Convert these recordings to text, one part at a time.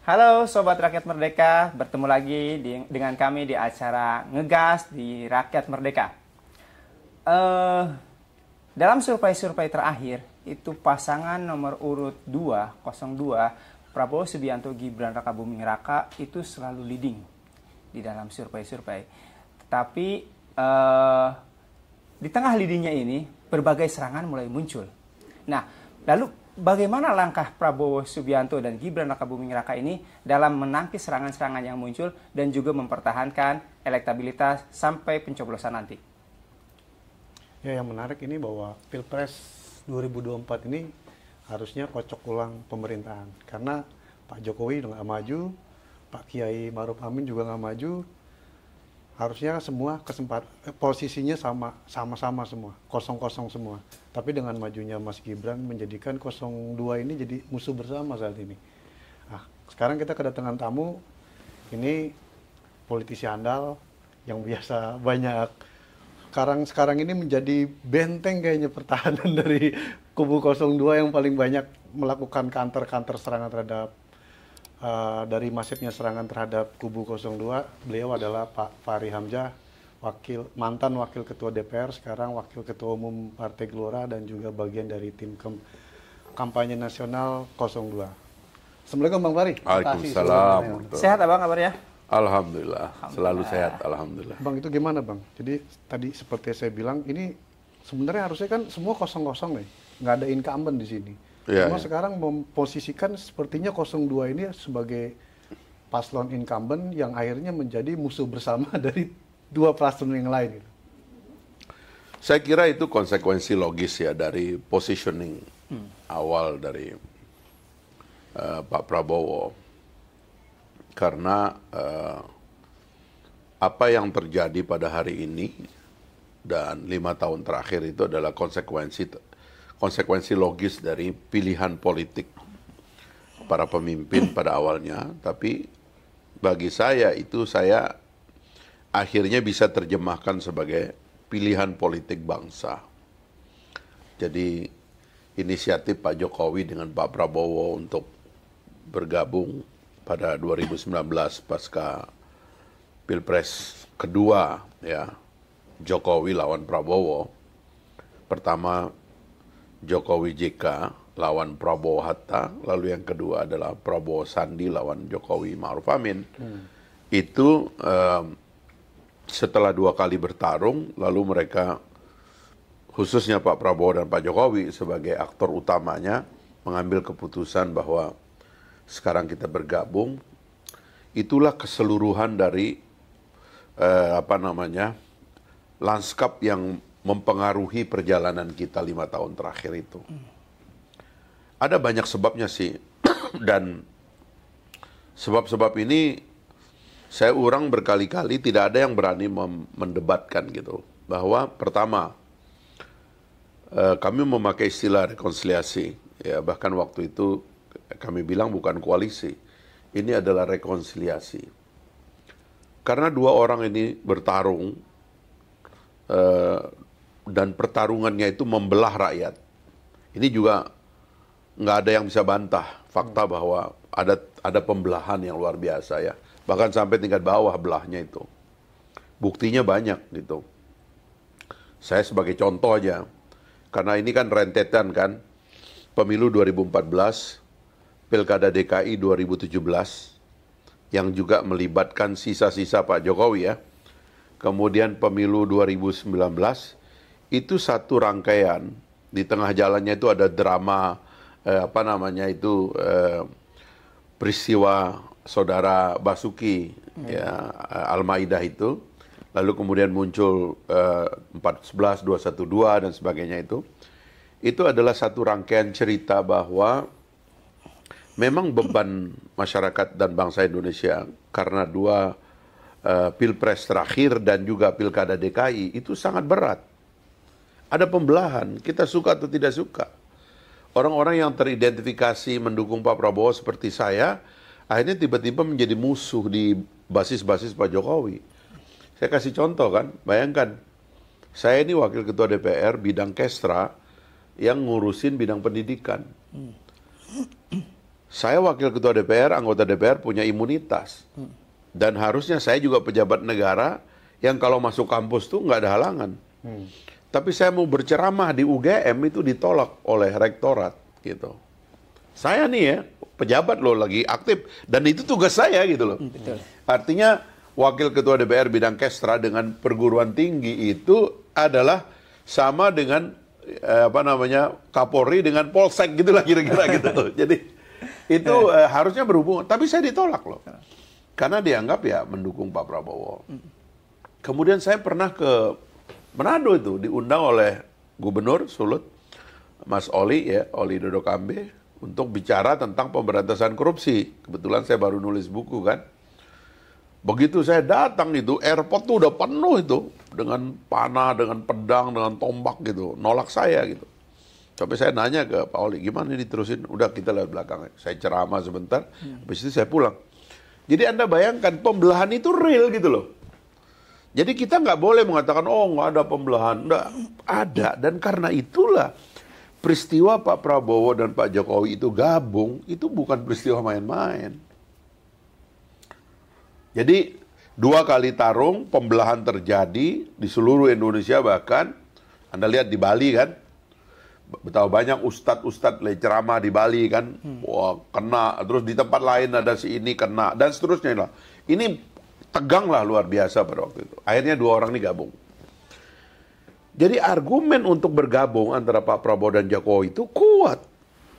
Halo Sobat Rakyat Merdeka, bertemu lagi di, dengan kami di acara Ngegas di Rakyat Merdeka. Uh, dalam survei-survei terakhir, itu pasangan nomor urut 202, Prabowo Subianto Gibran Raka Buming Raka itu selalu leading di dalam survei-survei. Tetapi uh, di tengah leadingnya ini, berbagai serangan mulai muncul. Nah, lalu bagaimana langkah Prabowo Subianto dan Gibran Rakabuming Raka ini dalam menangkis serangan-serangan yang muncul dan juga mempertahankan elektabilitas sampai pencoblosan nanti? Ya, yang menarik ini bahwa Pilpres 2024 ini harusnya kocok ulang pemerintahan karena Pak Jokowi nggak maju, Pak Kiai Maruf Amin juga nggak maju, harusnya semua kesempat eh, posisinya sama sama sama semua kosong kosong semua tapi dengan majunya Mas Gibran menjadikan 02 ini jadi musuh bersama saat ini nah, sekarang kita kedatangan tamu ini politisi andal yang biasa banyak sekarang sekarang ini menjadi benteng kayaknya pertahanan dari kubu 02 yang paling banyak melakukan kantor-kantor serangan terhadap uh, dari masifnya serangan terhadap kubu 02, beliau adalah Pak Fahri Hamzah, wakil mantan wakil ketua DPR, sekarang wakil ketua umum Partai Gelora dan juga bagian dari tim kem, kampanye nasional 02. Assalamualaikum Bang Fahri. Waalaikumsalam. Sehat Abang kabarnya? Alhamdulillah. Alhamdulillah, selalu sehat Alhamdulillah. Bang itu gimana Bang? Jadi tadi seperti saya bilang ini sebenarnya harusnya kan semua kosong-kosong nih, nggak ada incumbent di sini Yeah, Cuma yeah. sekarang memposisikan sepertinya 02 ini sebagai paslon incumbent yang akhirnya menjadi musuh bersama dari dua paslon yang lain. Saya kira itu konsekuensi logis ya dari positioning hmm. awal dari uh, Pak Prabowo. Karena uh, apa yang terjadi pada hari ini dan lima tahun terakhir itu adalah konsekuensi konsekuensi logis dari pilihan politik para pemimpin pada awalnya, tapi bagi saya itu saya akhirnya bisa terjemahkan sebagai pilihan politik bangsa. Jadi inisiatif Pak Jokowi dengan Pak Prabowo untuk bergabung pada 2019 pasca Pilpres kedua ya Jokowi lawan Prabowo. Pertama Jokowi JK lawan Prabowo Hatta, lalu yang kedua adalah Prabowo Sandi lawan Jokowi Ma'ruf Amin. Hmm. Itu ehm, setelah dua kali bertarung, lalu mereka khususnya Pak Prabowo dan Pak Jokowi sebagai aktor utamanya mengambil keputusan bahwa sekarang kita bergabung. Itulah keseluruhan dari eh, apa namanya lanskap yang mempengaruhi perjalanan kita lima tahun terakhir itu. Ada banyak sebabnya sih, dan sebab-sebab ini saya urang berkali-kali tidak ada yang berani mendebatkan gitu. Bahwa pertama, eh, kami memakai istilah rekonsiliasi, ya bahkan waktu itu kami bilang bukan koalisi, ini adalah rekonsiliasi. Karena dua orang ini bertarung, eh, dan pertarungannya itu membelah rakyat. Ini juga nggak ada yang bisa bantah fakta bahwa ada ada pembelahan yang luar biasa ya. Bahkan sampai tingkat bawah belahnya itu. Buktinya banyak gitu. Saya sebagai contoh aja. Karena ini kan rentetan kan. Pemilu 2014, Pilkada DKI 2017 yang juga melibatkan sisa-sisa Pak Jokowi ya. Kemudian pemilu 2019 itu satu rangkaian. Di tengah jalannya itu ada drama eh, apa namanya itu eh, peristiwa saudara Basuki hmm. ya Al-Maidah itu. Lalu kemudian muncul eh, 14 212 dan sebagainya itu. Itu adalah satu rangkaian cerita bahwa memang beban masyarakat dan bangsa Indonesia karena dua uh, pilpres terakhir dan juga pilkada DKI itu sangat berat. Ada pembelahan, kita suka atau tidak suka. Orang-orang yang teridentifikasi mendukung Pak Prabowo seperti saya, akhirnya tiba-tiba menjadi musuh di basis-basis Pak Jokowi. Saya kasih contoh kan, bayangkan. Saya ini wakil ketua DPR bidang kestra yang ngurusin bidang pendidikan. Saya wakil ketua DPR, anggota DPR punya imunitas. Dan harusnya saya juga pejabat negara yang kalau masuk kampus tuh nggak ada halangan. Hmm. Tapi saya mau berceramah di UGM itu ditolak oleh rektorat gitu. Saya nih ya pejabat loh lagi aktif dan itu tugas saya gitu loh. Hmm, betul. Artinya wakil ketua DPR bidang kestra dengan perguruan tinggi itu adalah sama dengan eh, apa namanya Kapolri dengan Polsek gitulah kira-kira gitu. Loh. Jadi itu eh. eh, harusnya berhubungan. Tapi saya ditolak loh eh. karena dianggap ya mendukung Pak Prabowo. Hmm. Kemudian saya pernah ke Manado itu diundang oleh Gubernur Sulut Mas Oli ya, Oli Dodo Kambe untuk bicara tentang pemberantasan korupsi. Kebetulan saya baru nulis buku kan. Begitu saya datang itu airport tuh udah penuh itu dengan panah, dengan pedang, dengan tombak gitu, nolak saya gitu. Tapi saya nanya ke Pak Oli, gimana ini terusin? Udah kita lihat belakangnya. Saya ceramah sebentar, hmm. habis itu saya pulang. Jadi Anda bayangkan pembelahan itu real gitu loh. Jadi kita nggak boleh mengatakan, oh nggak ada pembelahan. Nggak, ada. Dan karena itulah peristiwa Pak Prabowo dan Pak Jokowi itu gabung, itu bukan peristiwa main-main. Jadi dua kali tarung, pembelahan terjadi di seluruh Indonesia bahkan. Anda lihat di Bali kan, betapa banyak ustadz-ustadz ceramah di Bali kan, hmm. wah kena, terus di tempat lain ada si ini kena, dan seterusnya lah. Ini tegang lah luar biasa pada waktu itu. Akhirnya dua orang ini gabung. Jadi argumen untuk bergabung antara Pak Prabowo dan Jokowi itu kuat.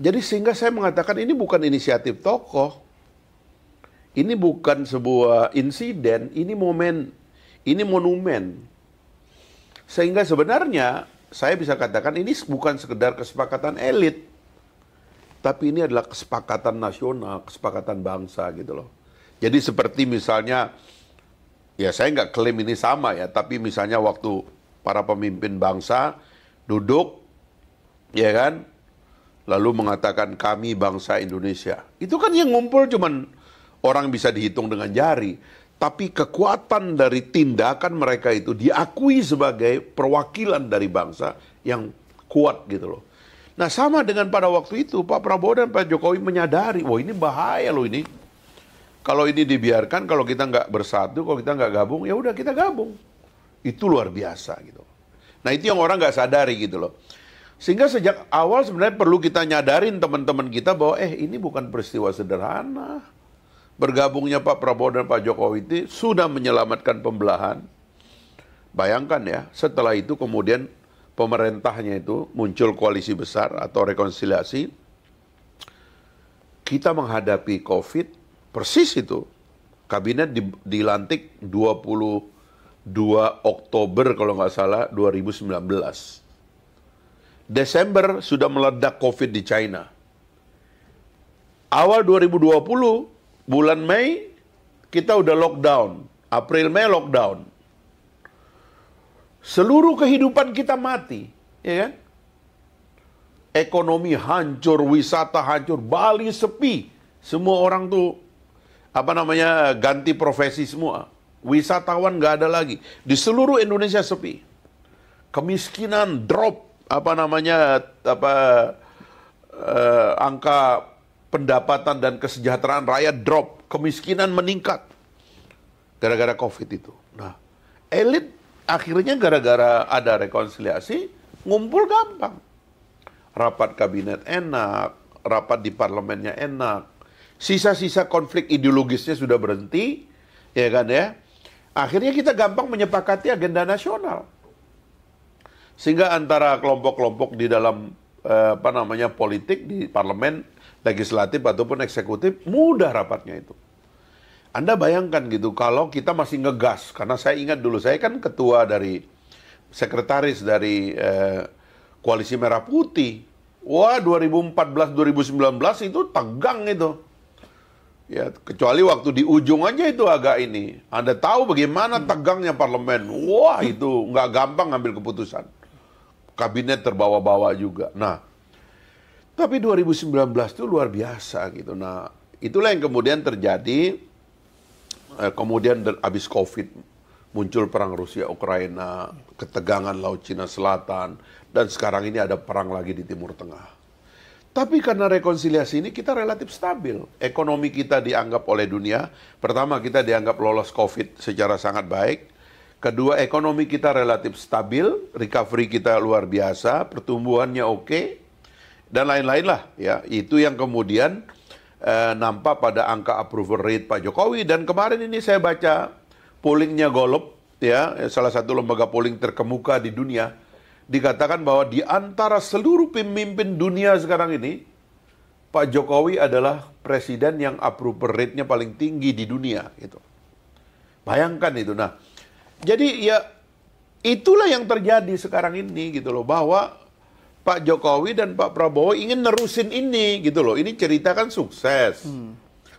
Jadi sehingga saya mengatakan ini bukan inisiatif tokoh. Ini bukan sebuah insiden, ini momen, ini monumen. Sehingga sebenarnya saya bisa katakan ini bukan sekedar kesepakatan elit. Tapi ini adalah kesepakatan nasional, kesepakatan bangsa gitu loh. Jadi seperti misalnya ya saya nggak klaim ini sama ya, tapi misalnya waktu para pemimpin bangsa duduk, ya kan, lalu mengatakan kami bangsa Indonesia. Itu kan yang ngumpul cuman orang bisa dihitung dengan jari. Tapi kekuatan dari tindakan mereka itu diakui sebagai perwakilan dari bangsa yang kuat gitu loh. Nah sama dengan pada waktu itu Pak Prabowo dan Pak Jokowi menyadari, wah ini bahaya loh ini kalau ini dibiarkan, kalau kita nggak bersatu, kalau kita nggak gabung, ya udah kita gabung. Itu luar biasa gitu. Nah itu yang orang nggak sadari gitu loh. Sehingga sejak awal sebenarnya perlu kita nyadarin teman-teman kita bahwa eh ini bukan peristiwa sederhana. Bergabungnya Pak Prabowo dan Pak Jokowi itu sudah menyelamatkan pembelahan. Bayangkan ya, setelah itu kemudian pemerintahnya itu muncul koalisi besar atau rekonsiliasi. Kita menghadapi COVID persis itu kabinet di, dilantik 22 Oktober kalau nggak salah 2019. Desember sudah meledak COVID di China. Awal 2020 bulan Mei kita udah lockdown, April Mei lockdown. Seluruh kehidupan kita mati, ya kan? Ekonomi hancur, wisata hancur, Bali sepi. Semua orang tuh apa namanya ganti profesi semua. Wisatawan nggak ada lagi. Di seluruh Indonesia sepi. Kemiskinan drop apa namanya apa eh, angka pendapatan dan kesejahteraan rakyat drop, kemiskinan meningkat gara-gara Covid itu. Nah, elit akhirnya gara-gara ada rekonsiliasi ngumpul gampang. Rapat kabinet enak, rapat di parlemennya enak, sisa-sisa konflik ideologisnya sudah berhenti, ya kan ya. Akhirnya kita gampang menyepakati agenda nasional. Sehingga antara kelompok-kelompok di dalam eh, apa namanya politik di parlemen, legislatif ataupun eksekutif mudah rapatnya itu. Anda bayangkan gitu kalau kita masih ngegas karena saya ingat dulu saya kan ketua dari sekretaris dari eh, koalisi Merah Putih. Wah, 2014 2019 itu tegang itu Ya, kecuali waktu di ujung aja itu agak ini. Anda tahu bagaimana hmm. tegangnya parlemen. Wah, itu nggak gampang ngambil keputusan. Kabinet terbawa-bawa juga. Nah, tapi 2019 itu luar biasa gitu. Nah, itulah yang kemudian terjadi. Eh, kemudian habis COVID muncul perang Rusia Ukraina, ketegangan Laut Cina Selatan, dan sekarang ini ada perang lagi di Timur Tengah. Tapi karena rekonsiliasi ini kita relatif stabil. Ekonomi kita dianggap oleh dunia, pertama kita dianggap lolos COVID secara sangat baik. Kedua, ekonomi kita relatif stabil, recovery kita luar biasa, pertumbuhannya oke, dan lain-lain lah. Ya, itu yang kemudian eh, nampak pada angka approval rate Pak Jokowi. Dan kemarin ini saya baca pollingnya Golub, ya, salah satu lembaga polling terkemuka di dunia dikatakan bahwa di antara seluruh pemimpin dunia sekarang ini, Pak Jokowi adalah presiden yang approval rate-nya paling tinggi di dunia. Gitu. Bayangkan itu. Nah, jadi ya itulah yang terjadi sekarang ini gitu loh bahwa Pak Jokowi dan Pak Prabowo ingin nerusin ini gitu loh. Ini cerita kan sukses. Hmm.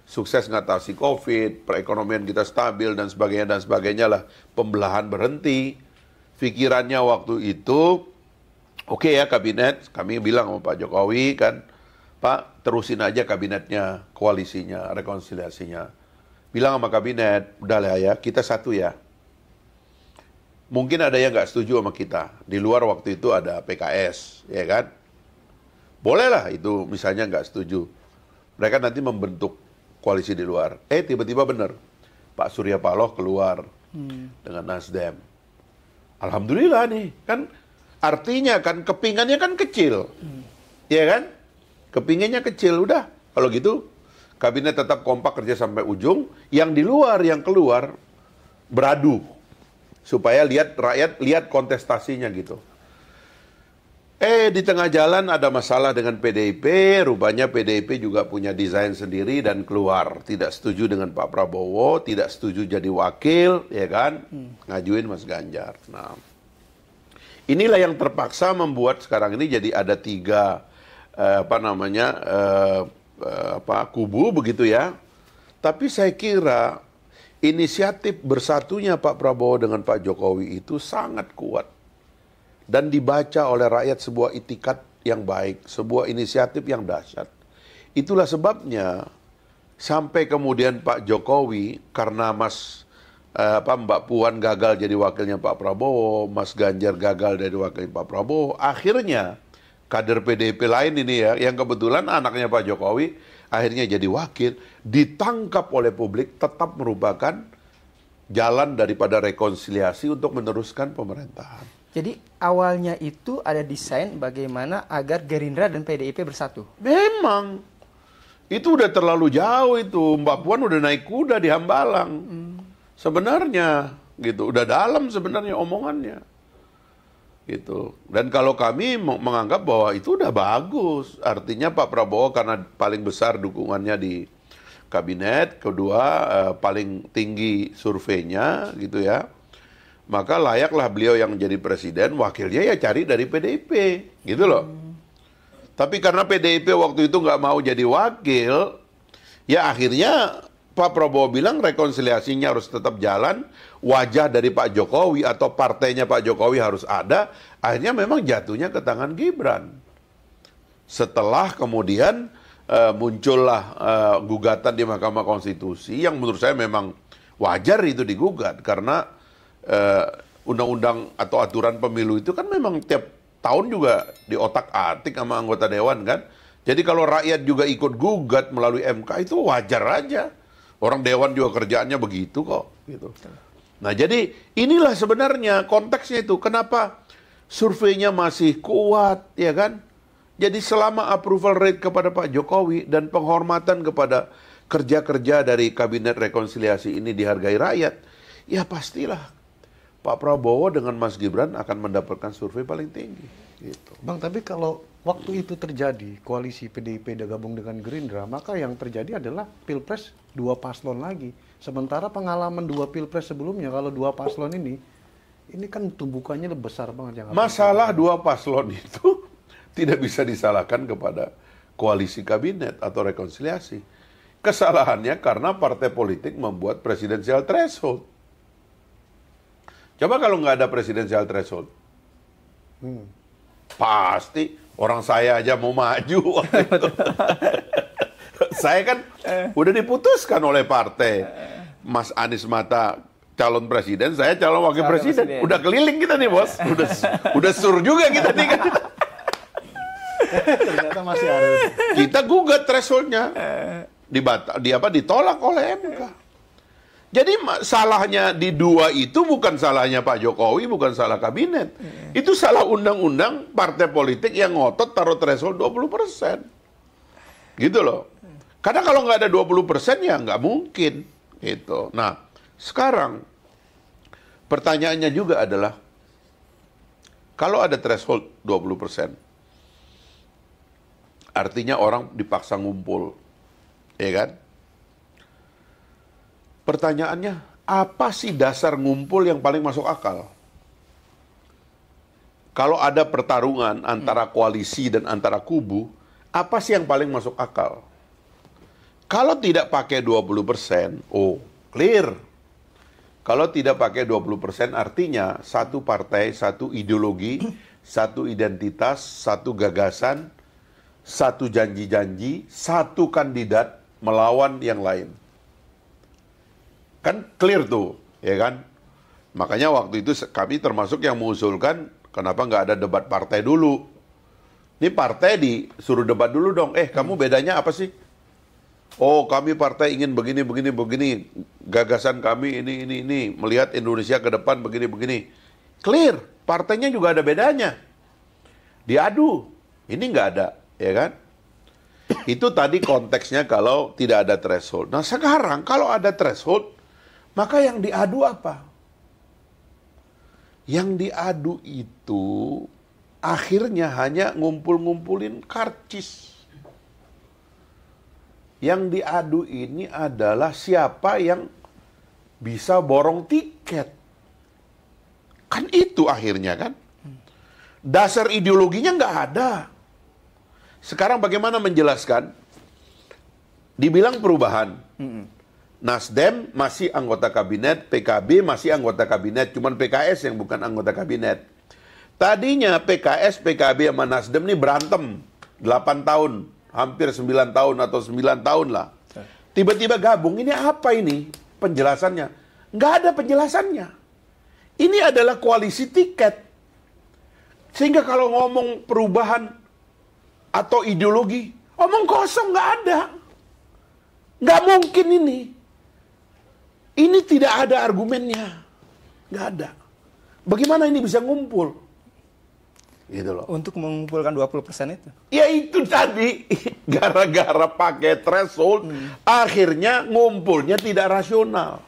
Sukses ngatasi COVID, perekonomian kita stabil dan sebagainya dan sebagainya lah. Pembelahan berhenti pikirannya waktu itu, oke okay ya kabinet, kami bilang sama Pak Jokowi kan, Pak terusin aja kabinetnya, koalisinya, rekonsiliasinya. Bilang sama kabinet, udah lah ya, kita satu ya. Mungkin ada yang nggak setuju sama kita. Di luar waktu itu ada PKS, ya kan? Bolehlah itu misalnya nggak setuju. Mereka nanti membentuk koalisi di luar. Eh tiba-tiba bener Pak Surya Paloh keluar hmm. dengan Nasdem Alhamdulillah nih kan artinya kan kepingannya kan kecil, hmm. ya kan? Kepingannya kecil udah. Kalau gitu kabinet tetap kompak kerja sampai ujung. Yang di luar yang keluar beradu supaya lihat rakyat lihat kontestasinya gitu. Eh di tengah jalan ada masalah dengan PDIP, rupanya PDIP juga punya desain sendiri dan keluar. Tidak setuju dengan Pak Prabowo, tidak setuju jadi wakil, ya kan? Hmm. Ngajuin Mas Ganjar. Nah, inilah yang terpaksa membuat sekarang ini jadi ada tiga eh, apa namanya eh, eh, apa kubu begitu ya. Tapi saya kira inisiatif bersatunya Pak Prabowo dengan Pak Jokowi itu sangat kuat dan dibaca oleh rakyat sebuah itikat yang baik, sebuah inisiatif yang dahsyat. Itulah sebabnya sampai kemudian Pak Jokowi karena Mas eh, apa Mbak Puan gagal jadi wakilnya Pak Prabowo, Mas Ganjar gagal jadi wakil Pak Prabowo, akhirnya kader PDIP lain ini ya yang kebetulan anaknya Pak Jokowi akhirnya jadi wakil ditangkap oleh publik tetap merupakan jalan daripada rekonsiliasi untuk meneruskan pemerintahan. Jadi awalnya itu ada desain bagaimana agar Gerindra dan PDIP bersatu. Memang itu udah terlalu jauh itu Mbak Puan udah naik kuda di Hambalang. Hmm. Sebenarnya gitu udah dalam sebenarnya omongannya gitu. Dan kalau kami menganggap bahwa itu udah bagus, artinya Pak Prabowo karena paling besar dukungannya di kabinet, kedua eh, paling tinggi surveinya gitu ya maka layaklah beliau yang jadi presiden, wakilnya ya cari dari PDIP, gitu loh. Hmm. Tapi karena PDIP waktu itu nggak mau jadi wakil, ya akhirnya Pak Prabowo bilang rekonsiliasinya harus tetap jalan, wajah dari Pak Jokowi atau partainya Pak Jokowi harus ada, akhirnya memang jatuhnya ke tangan Gibran. Setelah kemudian uh, muncullah uh, gugatan di Mahkamah Konstitusi yang menurut saya memang wajar itu digugat karena Eh, undang-undang uh, atau aturan pemilu itu kan memang tiap tahun juga di otak atik sama anggota dewan kan. Jadi kalau rakyat juga ikut gugat melalui MK itu wajar aja. Orang dewan juga kerjaannya begitu kok gitu. Nah, jadi inilah sebenarnya konteksnya itu. Kenapa surveinya masih kuat ya kan? Jadi selama approval rate kepada Pak Jokowi dan penghormatan kepada kerja-kerja dari kabinet rekonsiliasi ini dihargai rakyat, ya pastilah Pak Prabowo dengan Mas Gibran akan mendapatkan survei paling tinggi. Gitu. Bang, tapi kalau waktu itu terjadi koalisi PDIP gabung dengan Gerindra, maka yang terjadi adalah pilpres dua paslon lagi. Sementara pengalaman dua pilpres sebelumnya, kalau dua paslon ini, ini kan tumbukannya besar banget. Jangan Masalah dua paslon itu tidak bisa disalahkan kepada koalisi kabinet atau rekonsiliasi. Kesalahannya karena partai politik membuat presidensial threshold Coba kalau nggak ada presidensial threshold. Hmm. Pasti orang saya aja mau maju waktu saya kan eh. udah diputuskan oleh partai. Mas Anies Mata calon presiden, saya calon wakil calon presiden. presiden. Udah keliling kita nih, Bos. Udah udah sur juga kita nih kan. Ternyata masih harus. Kita gugat thresholdnya. Eh. Dibata, di apa ditolak oleh MK. Jadi salahnya di dua itu bukan salahnya Pak Jokowi, bukan salah kabinet. Hmm. Itu salah undang-undang partai politik yang ngotot taruh threshold 20 persen. Gitu loh. Karena kalau nggak ada 20 persen ya nggak mungkin. Gitu. Nah, sekarang pertanyaannya juga adalah, kalau ada threshold 20 persen, artinya orang dipaksa ngumpul. Ya kan? Pertanyaannya, apa sih dasar ngumpul yang paling masuk akal? Kalau ada pertarungan antara hmm. koalisi dan antara kubu, apa sih yang paling masuk akal? Kalau tidak pakai 20%, oh clear. Kalau tidak pakai 20% artinya satu partai, satu ideologi, satu identitas, satu gagasan, satu janji-janji, satu kandidat melawan yang lain. Kan clear tuh, ya kan? Makanya waktu itu kami termasuk yang mengusulkan kenapa nggak ada debat partai dulu. Ini partai disuruh debat dulu dong. Eh, kamu bedanya apa sih? Oh, kami partai ingin begini, begini, begini. Gagasan kami ini, ini, ini. Melihat Indonesia ke depan begini, begini. Clear. Partainya juga ada bedanya. Diadu. Ini nggak ada, ya kan? Itu tadi konteksnya kalau tidak ada threshold. Nah, sekarang kalau ada threshold, maka yang diadu apa? Yang diadu itu akhirnya hanya ngumpul-ngumpulin karcis. Yang diadu ini adalah siapa yang bisa borong tiket. Kan itu akhirnya kan. Dasar ideologinya nggak ada. Sekarang bagaimana menjelaskan? Dibilang perubahan. Mm -mm Nasdem masih anggota kabinet, PKB masih anggota kabinet, cuman PKS yang bukan anggota kabinet. Tadinya PKS, PKB sama Nasdem ini berantem 8 tahun, hampir 9 tahun atau 9 tahun lah. Tiba-tiba gabung, ini apa ini penjelasannya? Nggak ada penjelasannya. Ini adalah koalisi tiket. Sehingga kalau ngomong perubahan atau ideologi, omong kosong nggak ada. Nggak mungkin ini. Ini tidak ada argumennya. Nggak ada. Bagaimana ini bisa ngumpul? Gitu loh. Untuk mengumpulkan 20% itu? Ya itu tadi. Gara-gara pakai threshold, hmm. akhirnya ngumpulnya tidak rasional.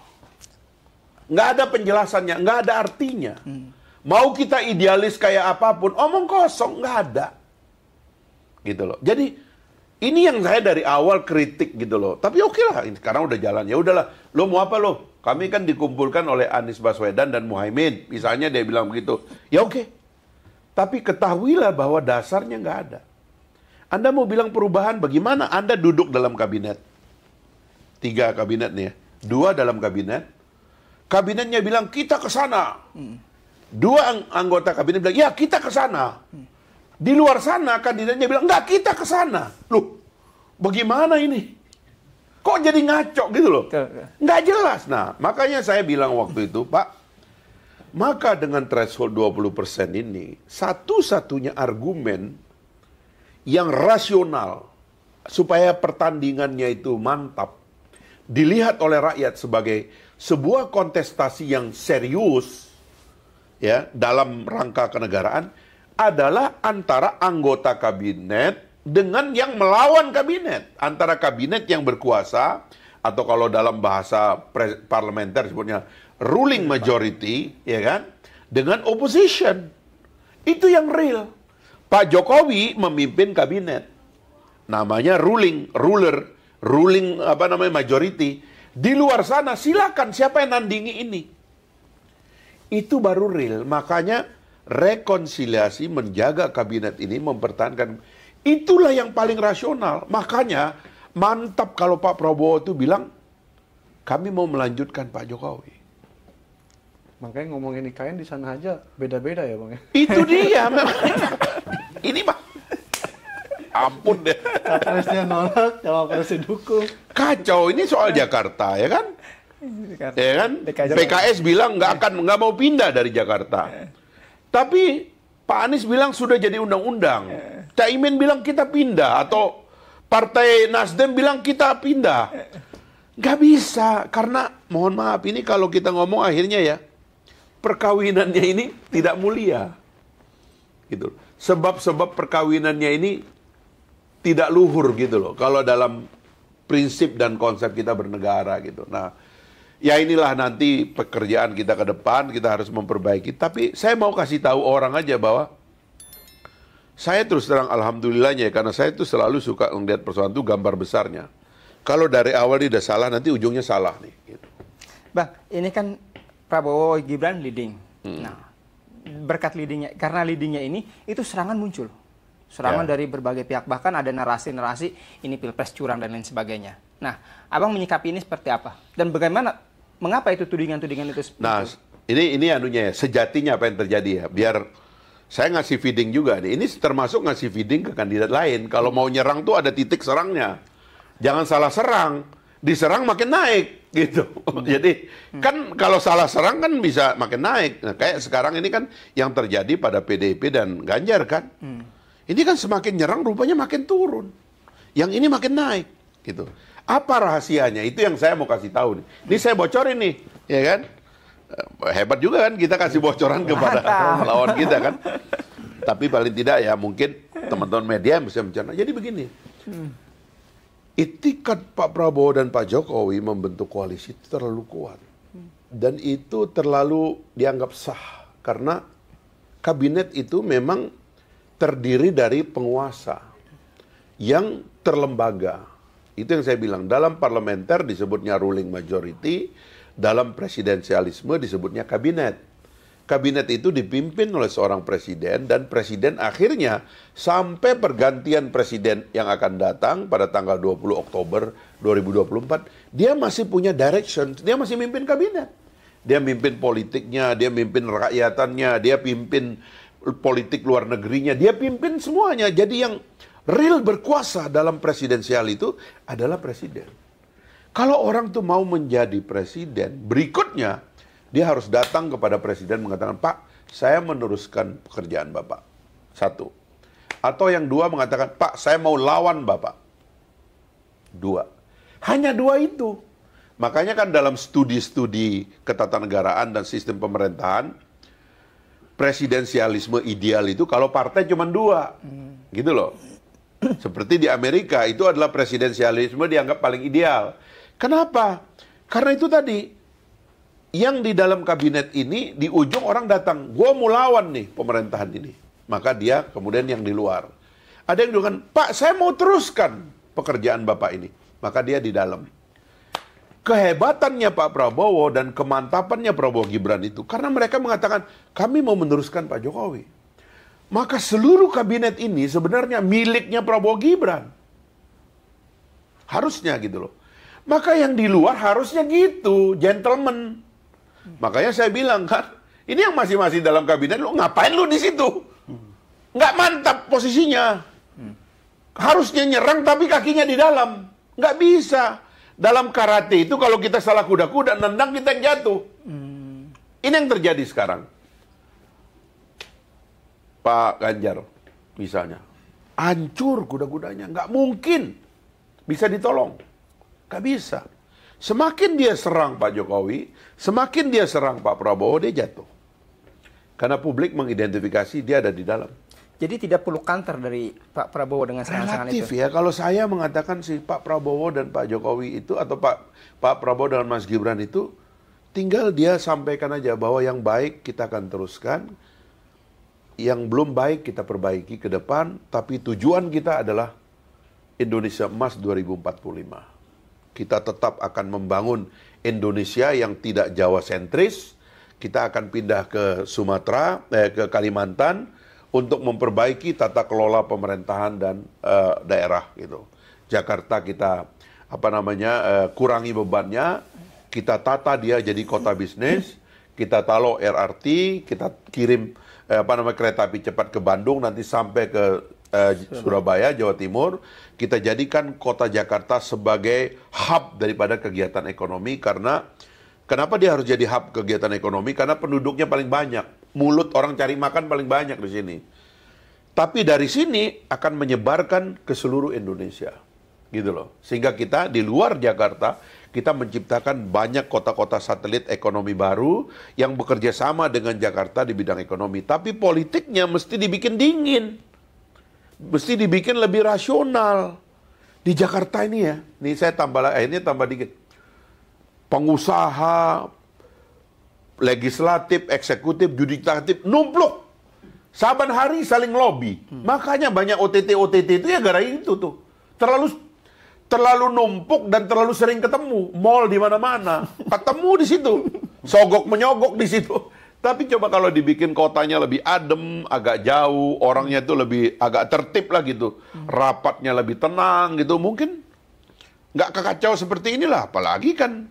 Nggak ada penjelasannya, nggak ada artinya. Hmm. Mau kita idealis kayak apapun, omong kosong, nggak ada. Gitu loh. Jadi ini yang saya dari awal kritik gitu loh. Tapi oke okay lah, sekarang udah jalan. Ya udahlah, lo mau apa lo? Kami kan dikumpulkan oleh Anies Baswedan dan Muhaimin. Misalnya dia bilang begitu. Ya oke. Okay. Tapi ketahuilah bahwa dasarnya nggak ada. Anda mau bilang perubahan, bagaimana Anda duduk dalam kabinet? Tiga kabinet nih ya. Dua dalam kabinet. Kabinetnya bilang, kita ke sana. Hmm. Dua anggota kabinet bilang, ya kita ke sana. Hmm. Di luar sana kandidatnya bilang, enggak kita ke sana. Loh, bagaimana ini? Kok jadi ngaco gitu loh? Enggak jelas. Nah, makanya saya bilang waktu itu, Pak, maka dengan threshold 20% ini, satu-satunya argumen yang rasional supaya pertandingannya itu mantap dilihat oleh rakyat sebagai sebuah kontestasi yang serius ya dalam rangka kenegaraan adalah antara anggota kabinet dengan yang melawan kabinet. Antara kabinet yang berkuasa atau kalau dalam bahasa parlementer sebutnya ruling majority, ya kan? Dengan opposition. Itu yang real. Pak Jokowi memimpin kabinet. Namanya ruling, ruler, ruling apa namanya majority. Di luar sana silakan siapa yang nandingi ini. Itu baru real. Makanya rekonsiliasi, menjaga kabinet ini, mempertahankan. Itulah yang paling rasional. Makanya mantap kalau Pak Prabowo itu bilang, kami mau melanjutkan Pak Jokowi. Makanya ngomongin IKN di sana aja beda-beda ya Bang. Ya? Itu dia ini mah ampun deh. Capresnya nolak, cawapresnya dukung. Kacau ini soal Jakarta ya kan? Jakarta. Ya kan? PKS bilang nggak akan nggak mau pindah dari Jakarta. Tapi Pak Anies bilang sudah jadi undang-undang. Eh. Caimin bilang kita pindah atau Partai Nasdem bilang kita pindah. Eh. Gak bisa karena mohon maaf ini kalau kita ngomong akhirnya ya perkawinannya ini tidak mulia. Gitu. Sebab-sebab perkawinannya ini tidak luhur gitu loh kalau dalam prinsip dan konsep kita bernegara gitu. Nah, ya inilah nanti pekerjaan kita ke depan, kita harus memperbaiki. Tapi saya mau kasih tahu orang aja bahwa saya terus terang alhamdulillahnya karena saya itu selalu suka melihat persoalan itu gambar besarnya. Kalau dari awal tidak salah, nanti ujungnya salah nih. Gitu. Bang, ini kan Prabowo Gibran leading. Hmm. Nah, berkat leadingnya, karena leadingnya ini, itu serangan muncul. Serangan ya. dari berbagai pihak, bahkan ada narasi-narasi ini pilpres curang dan lain sebagainya. Nah, abang menyikapi ini seperti apa? Dan bagaimana mengapa itu tudingan-tudingan itu? Nah, ini ini anunya ya, sejatinya apa yang terjadi ya. Biar saya ngasih feeding juga nih. Ini termasuk ngasih feeding ke kandidat lain. Kalau mau nyerang tuh ada titik serangnya. Jangan salah serang. Diserang makin naik gitu. Hmm. Jadi kan kalau salah serang kan bisa makin naik. Nah, kayak sekarang ini kan yang terjadi pada PDIP dan Ganjar kan. Hmm. Ini kan semakin nyerang rupanya makin turun. Yang ini makin naik gitu. Apa rahasianya? Itu yang saya mau kasih tahu nih. Ini saya bocorin nih, ya kan? Eh, hebat juga kan kita kasih bocoran kepada lawan kita kan. Tapi paling tidak ya mungkin teman-teman media yang bisa mencerna. Jadi begini. Hmm. Itikat Pak Prabowo dan Pak Jokowi membentuk koalisi itu terlalu kuat. Hmm. Dan itu terlalu dianggap sah karena kabinet itu memang terdiri dari penguasa yang terlembaga itu yang saya bilang, dalam parlementer disebutnya ruling majority, dalam presidensialisme disebutnya kabinet. Kabinet itu dipimpin oleh seorang presiden dan presiden akhirnya sampai pergantian presiden yang akan datang pada tanggal 20 Oktober 2024, dia masih punya direction, dia masih mimpin kabinet. Dia mimpin politiknya, dia mimpin rakyatannya, dia pimpin politik luar negerinya, dia pimpin semuanya. Jadi yang real berkuasa dalam presidensial itu adalah presiden. Kalau orang tuh mau menjadi presiden, berikutnya dia harus datang kepada presiden mengatakan, "Pak, saya meneruskan pekerjaan Bapak." Satu. Atau yang dua mengatakan, "Pak, saya mau lawan Bapak." Dua. Hanya dua itu. Makanya kan dalam studi-studi ketatanegaraan dan sistem pemerintahan, presidensialisme ideal itu kalau partai cuma dua. Hmm. Gitu loh. Seperti di Amerika itu adalah presidensialisme dianggap paling ideal. Kenapa? Karena itu tadi yang di dalam kabinet ini di ujung orang datang, gue mau lawan nih pemerintahan ini. Maka dia kemudian yang di luar. Ada yang dengan, Pak saya mau teruskan pekerjaan Bapak ini. Maka dia di dalam. Kehebatannya Pak Prabowo dan kemantapannya Prabowo Gibran itu karena mereka mengatakan kami mau meneruskan Pak Jokowi maka seluruh kabinet ini sebenarnya miliknya Prabowo Gibran. Harusnya gitu loh. Maka yang di luar harusnya gitu, gentleman. Makanya saya bilang kan, ini yang masih-masih dalam kabinet lo ngapain lo di situ? Nggak mantap posisinya. Harusnya nyerang tapi kakinya di dalam. Nggak bisa. Dalam karate itu kalau kita salah kuda-kuda, nendang kita yang jatuh. Hmm. Ini yang terjadi sekarang. Pak Ganjar misalnya. Hancur kuda-kudanya, nggak mungkin bisa ditolong. Nggak bisa. Semakin dia serang Pak Jokowi, semakin dia serang Pak Prabowo, dia jatuh. Karena publik mengidentifikasi dia ada di dalam. Jadi tidak perlu kantor dari Pak Prabowo dengan sangat-sangat itu. Relatif ya. Kalau saya mengatakan si Pak Prabowo dan Pak Jokowi itu atau Pak Pak Prabowo dengan Mas Gibran itu tinggal dia sampaikan aja bahwa yang baik kita akan teruskan, yang belum baik kita perbaiki ke depan, tapi tujuan kita adalah Indonesia Emas 2045. Kita tetap akan membangun Indonesia yang tidak Jawa sentris. Kita akan pindah ke Sumatera, eh, ke Kalimantan untuk memperbaiki tata kelola pemerintahan dan eh, daerah gitu. Jakarta kita apa namanya eh, kurangi bebannya, kita tata dia jadi kota bisnis kita talo RRT, kita kirim eh, apa namanya kereta api cepat ke Bandung, nanti sampai ke eh, Surabaya, Jawa Timur. Kita jadikan kota Jakarta sebagai hub daripada kegiatan ekonomi karena kenapa dia harus jadi hub kegiatan ekonomi? Karena penduduknya paling banyak, mulut orang cari makan paling banyak di sini. Tapi dari sini akan menyebarkan ke seluruh Indonesia, gitu loh. Sehingga kita di luar Jakarta kita menciptakan banyak kota-kota satelit ekonomi baru yang bekerja sama dengan Jakarta di bidang ekonomi. Tapi politiknya mesti dibikin dingin. Mesti dibikin lebih rasional. Di Jakarta ini ya, ini saya tambah akhirnya eh, tambah dikit. Pengusaha, legislatif, eksekutif, yudikatif, numpluk. Saban hari saling lobby. Hmm. Makanya banyak OTT-OTT itu ya gara itu tuh. Terlalu terlalu numpuk dan terlalu sering ketemu. Mall di mana-mana, ketemu di situ. Sogok menyogok di situ. Tapi coba kalau dibikin kotanya lebih adem, agak jauh, orangnya itu lebih agak tertib lah gitu. Rapatnya lebih tenang gitu. Mungkin nggak kekacau seperti inilah. Apalagi kan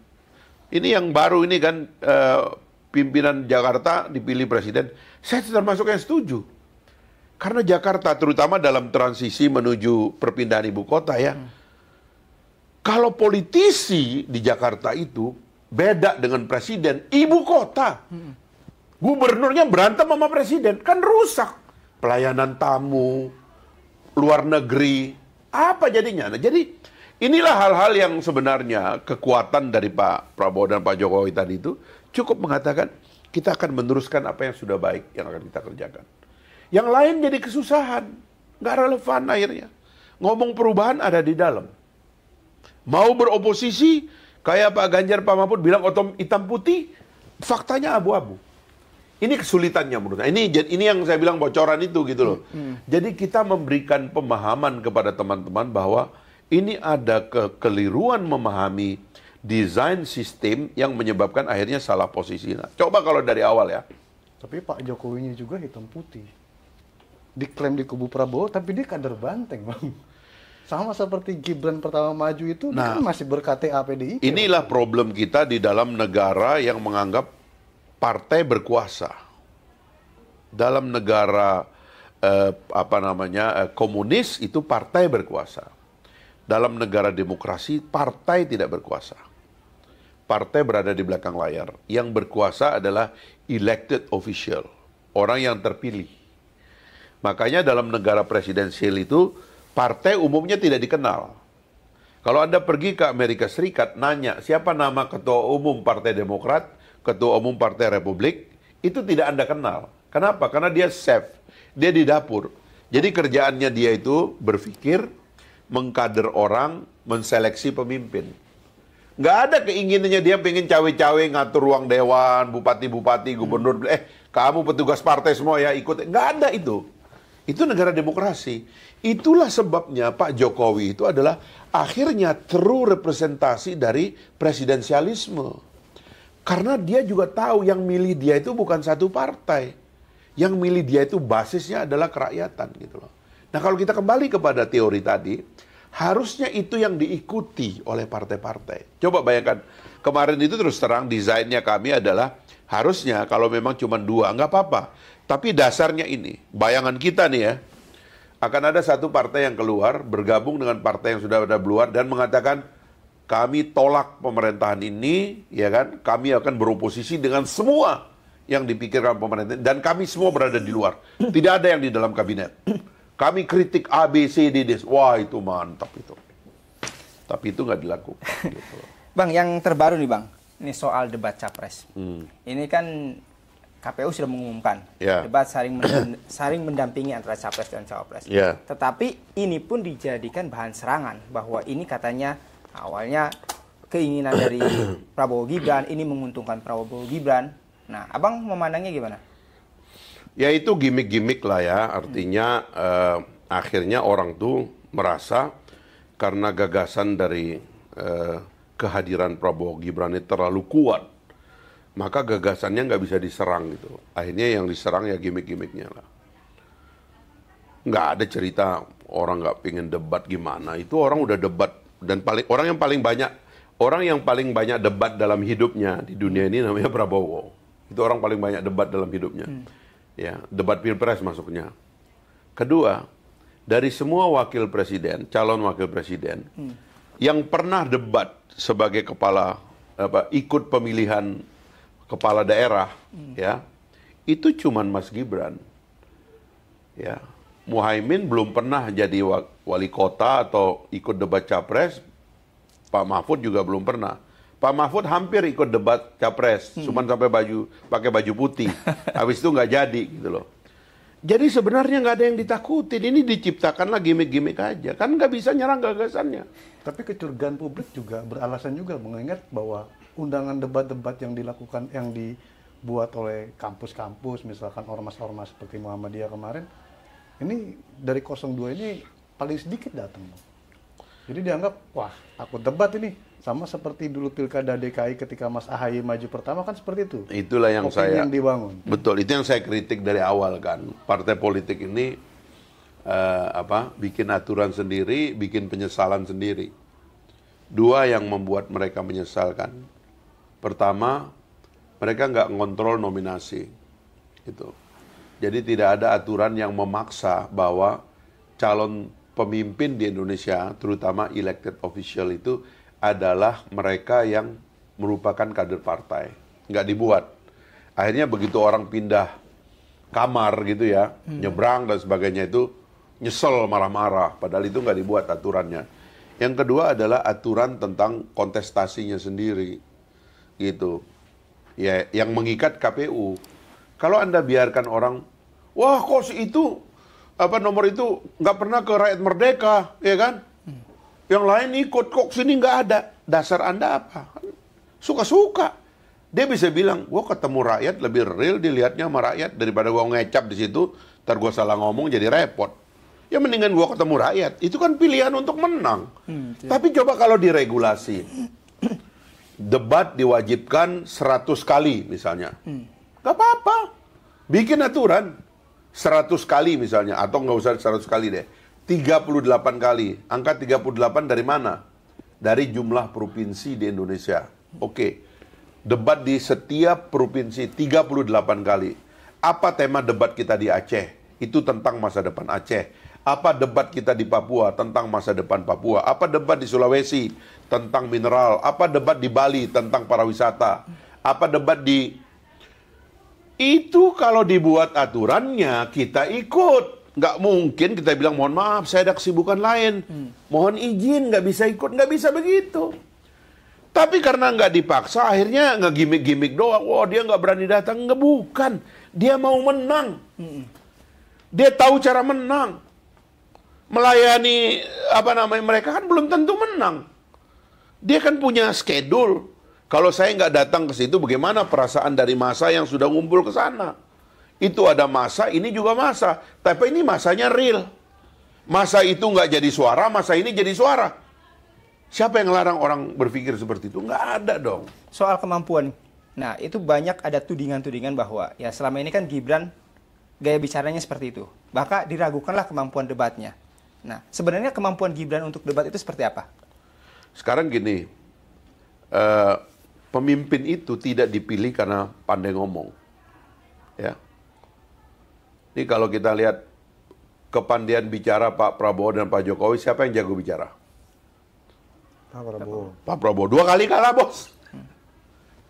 ini yang baru ini kan uh, pimpinan Jakarta dipilih presiden. Saya termasuk yang setuju. Karena Jakarta terutama dalam transisi menuju perpindahan ibu kota ya. Hmm kalau politisi di Jakarta itu beda dengan presiden, ibu kota. Gubernurnya berantem sama presiden, kan rusak. Pelayanan tamu, luar negeri, apa jadinya? Nah, jadi inilah hal-hal yang sebenarnya kekuatan dari Pak Prabowo dan Pak Jokowi tadi itu cukup mengatakan kita akan meneruskan apa yang sudah baik yang akan kita kerjakan. Yang lain jadi kesusahan, nggak relevan akhirnya. Ngomong perubahan ada di dalam. Mau beroposisi, kayak Pak Ganjar, Pak Mahfud bilang otom hitam putih, faktanya abu-abu. Ini kesulitannya menurut saya. Ini ini yang saya bilang bocoran itu gitu loh. Hmm, hmm, Jadi kita memberikan pemahaman kepada teman-teman bahwa ini ada kekeliruan memahami desain sistem yang menyebabkan akhirnya salah posisi. Nah, coba kalau dari awal ya. Tapi Pak Jokowinya juga hitam putih. Diklaim di kubu Prabowo, tapi dia kader banteng, Bang sama seperti Gibran pertama maju itu kan nah, kan masih berkata PDIP. Inilah problem kita di dalam negara yang menganggap partai berkuasa. Dalam negara eh, apa namanya eh, komunis itu partai berkuasa. Dalam negara demokrasi partai tidak berkuasa. Partai berada di belakang layar. Yang berkuasa adalah elected official, orang yang terpilih. Makanya dalam negara presidensial itu Partai umumnya tidak dikenal. Kalau Anda pergi ke Amerika Serikat, nanya siapa nama ketua umum Partai Demokrat, ketua umum Partai Republik, itu tidak Anda kenal. Kenapa? Karena dia chef, dia di dapur. Jadi kerjaannya dia itu berpikir, mengkader orang, menseleksi pemimpin. Nggak ada keinginannya dia pengen cawe-cawe ngatur ruang dewan, bupati-bupati, gubernur. Hmm. Eh, kamu petugas partai semua ya ikut. Nggak ada itu. Itu negara demokrasi. Itulah sebabnya Pak Jokowi itu adalah akhirnya true representasi dari presidensialisme. Karena dia juga tahu yang milih dia itu bukan satu partai. Yang milih dia itu basisnya adalah kerakyatan gitu loh. Nah kalau kita kembali kepada teori tadi, harusnya itu yang diikuti oleh partai-partai. Coba bayangkan, kemarin itu terus terang desainnya kami adalah harusnya kalau memang cuma dua, nggak apa-apa tapi dasarnya ini, bayangan kita nih ya, akan ada satu partai yang keluar bergabung dengan partai yang sudah ada keluar dan mengatakan kami tolak pemerintahan ini, ya kan? Kami akan beroposisi dengan semua yang dipikirkan pemerintah dan kami semua berada di luar. Tidak ada yang di dalam kabinet. Kami kritik A, B, C, D, D. Wah itu mantap itu. Tapi itu nggak dilakukan. Gitu. Bang, yang terbaru nih bang, ini soal debat capres. Hmm. Ini kan KPU sudah mengumumkan yeah. debat saring saring mendampingi antara capres dan cawapres. Yeah. Tetapi ini pun dijadikan bahan serangan bahwa ini katanya awalnya keinginan dari Prabowo Gibran ini menguntungkan Prabowo Gibran. Nah, abang memandangnya gimana? Ya itu gimmick-gimmick lah ya. Artinya hmm. eh, akhirnya orang tuh merasa karena gagasan dari eh, kehadiran Prabowo Gibran ini terlalu kuat maka gagasannya nggak bisa diserang gitu. Akhirnya yang diserang ya gimmick-gimmicknya lah. Nggak ada cerita orang nggak pingin debat gimana. Itu orang udah debat dan paling orang yang paling banyak orang yang paling banyak debat dalam hidupnya di dunia ini namanya Prabowo. Itu orang paling banyak debat dalam hidupnya. Hmm. Ya, debat pilpres masuknya. Kedua, dari semua wakil presiden, calon wakil presiden hmm. yang pernah debat sebagai kepala apa ikut pemilihan kepala daerah hmm. ya itu cuman Mas Gibran ya Muhaimin belum pernah jadi wali kota atau ikut debat capres Pak Mahfud juga belum pernah Pak Mahfud hampir ikut debat capres hmm. cuman sampai baju pakai baju putih habis itu nggak jadi gitu loh jadi sebenarnya nggak ada yang ditakutin. Ini diciptakanlah gimmick-gimmick aja. Kan nggak bisa nyerang gagasannya. Tapi kecurigaan publik juga beralasan juga mengingat bahwa undangan debat-debat yang dilakukan yang dibuat oleh kampus-kampus misalkan ormas-ormas seperti Muhammadiyah kemarin ini dari 02 ini paling sedikit datang jadi dianggap wah aku debat ini sama seperti dulu pilkada DKI ketika Mas Ahaye maju pertama kan seperti itu itulah yang saya yang dibangun betul itu yang saya kritik dari awal kan partai politik ini uh, apa bikin aturan sendiri bikin penyesalan sendiri dua yang membuat mereka menyesalkan Pertama, mereka nggak ngontrol nominasi. Gitu. Jadi tidak ada aturan yang memaksa bahwa calon pemimpin di Indonesia, terutama elected official itu adalah mereka yang merupakan kader partai. Nggak dibuat. Akhirnya begitu orang pindah kamar gitu ya, hmm. nyebrang dan sebagainya itu nyesel marah-marah. Padahal itu nggak dibuat aturannya. Yang kedua adalah aturan tentang kontestasinya sendiri gitu. Ya, yang mengikat KPU. Kalau Anda biarkan orang, wah kok itu apa nomor itu nggak pernah ke rakyat merdeka, ya kan? Yang lain ikut kok sini nggak ada. Dasar Anda apa? Suka-suka. Dia bisa bilang, gua ketemu rakyat lebih real dilihatnya sama rakyat daripada gua ngecap di situ, ntar gua salah ngomong jadi repot ya mendingan gua ketemu rakyat. Itu kan pilihan untuk menang. Hmm, iya. Tapi coba kalau diregulasi debat diwajibkan 100 kali misalnya. Hmm. Gak apa-apa. Bikin aturan 100 kali misalnya atau nggak usah 100 kali deh. 38 kali. Angka 38 dari mana? Dari jumlah provinsi di Indonesia. Oke. Okay. Debat di setiap provinsi 38 kali. Apa tema debat kita di Aceh? Itu tentang masa depan Aceh apa debat kita di Papua tentang masa depan Papua? Apa debat di Sulawesi tentang mineral? Apa debat di Bali tentang pariwisata? Apa debat di itu kalau dibuat aturannya kita ikut. Nggak mungkin kita bilang mohon maaf saya ada kesibukan lain. Hmm. Mohon izin nggak bisa ikut. Nggak bisa begitu. Tapi karena nggak dipaksa akhirnya nggak gimmick-gimmick doang. Wah dia nggak berani datang. Nggak bukan. Dia mau menang. Hmm. Dia tahu cara menang melayani apa namanya mereka kan belum tentu menang. Dia kan punya schedule. Kalau saya nggak datang ke situ, bagaimana perasaan dari masa yang sudah ngumpul ke sana? Itu ada masa, ini juga masa. Tapi ini masanya real. Masa itu nggak jadi suara, masa ini jadi suara. Siapa yang larang orang berpikir seperti itu? Nggak ada dong. Soal kemampuan. Nah, itu banyak ada tudingan-tudingan bahwa ya selama ini kan Gibran gaya bicaranya seperti itu. Bahkan diragukanlah kemampuan debatnya. Nah, sebenarnya kemampuan Gibran untuk debat itu seperti apa? Sekarang gini, uh, pemimpin itu tidak dipilih karena pandai ngomong. Ya. Ini kalau kita lihat kepandian bicara Pak Prabowo dan Pak Jokowi, siapa yang jago bicara? Pak Prabowo. Pak Prabowo dua kali kalah, Bos.